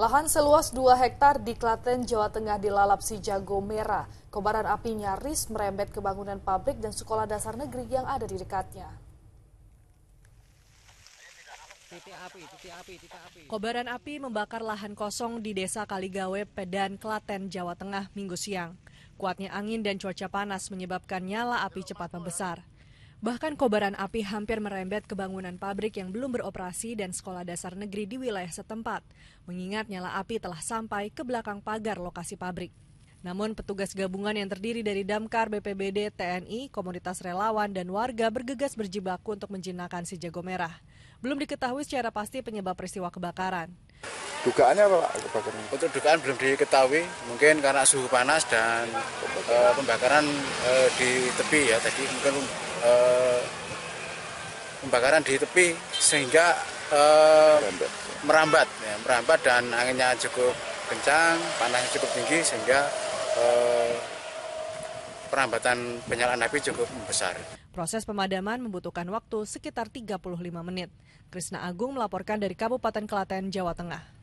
Lahan seluas 2 hektar di Klaten, Jawa Tengah dilalap si jago merah. Kobaran api nyaris merembet ke bangunan pabrik dan sekolah dasar negeri yang ada di dekatnya. Kobaran api membakar lahan kosong di Desa Kaligawe, Pedan, Klaten, Jawa Tengah, Minggu siang. Kuatnya angin dan cuaca panas menyebabkan nyala api cepat membesar. Bahkan kobaran api hampir merembet ke bangunan pabrik yang belum beroperasi dan sekolah dasar negeri di wilayah setempat, mengingat nyala api telah sampai ke belakang pagar lokasi pabrik. Namun petugas gabungan yang terdiri dari Damkar, BPBD, TNI, komunitas relawan, dan warga bergegas berjibaku untuk menjinakkan si jago merah. Belum diketahui secara pasti penyebab peristiwa kebakaran. Dugaannya apa Pak kebakaran? Untuk dugaan belum diketahui, mungkin karena suhu panas dan uh, pembakaran uh, di tepi ya tadi mungkin uh, pembakaran di tepi sehingga merambat. merambat ya merambat dan anginnya cukup kencang, panasnya cukup tinggi sehingga Eh, perambatan penyalaan api cukup besar. Proses pemadaman membutuhkan waktu sekitar 35 menit. Krisna Agung melaporkan dari Kabupaten Kelaten, Jawa Tengah.